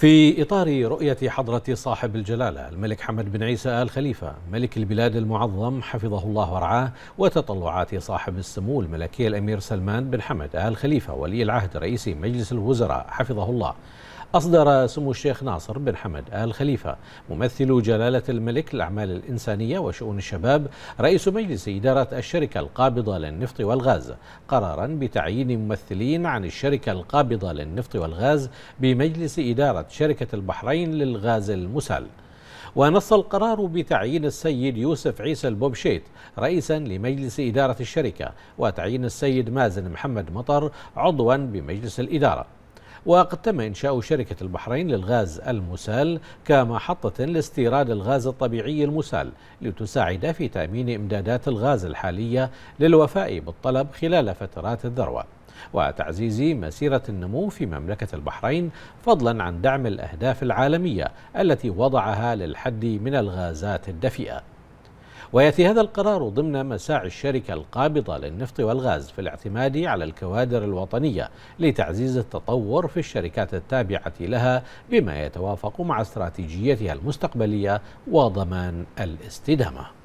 في إطار رؤية حضرة صاحب الجلالة الملك حمد بن عيسى آل خليفة ملك البلاد المعظم حفظه الله ورعاه وتطلعات صاحب السمو الملكي الأمير سلمان بن حمد آل خليفة ولي العهد رئيس مجلس الوزراء حفظه الله أصدر سمو الشيخ ناصر بن حمد آل خليفة ممثل جلالة الملك للأعمال الإنسانية وشؤون الشباب رئيس مجلس إدارة الشركة القابضة للنفط والغاز قرارا بتعيين ممثلين عن الشركة القابضة للنفط والغاز بمجلس إدارة شركة البحرين للغاز المسال ونص القرار بتعيين السيد يوسف عيسى البوبشيت رئيسا لمجلس إدارة الشركة وتعيين السيد مازن محمد مطر عضوا بمجلس الإدارة وقد تم إنشاء شركة البحرين للغاز المسال كمحطة لاستيراد الغاز الطبيعي المسال لتساعد في تأمين إمدادات الغاز الحالية للوفاء بالطلب خلال فترات الذروة وتعزيز مسيرة النمو في مملكة البحرين فضلا عن دعم الأهداف العالمية التي وضعها للحد من الغازات الدفيئة ويأتي هذا القرار ضمن مساعي الشركة القابضة للنفط والغاز في الاعتماد على الكوادر الوطنية لتعزيز التطور في الشركات التابعة لها بما يتوافق مع استراتيجيتها المستقبلية وضمان الاستدامة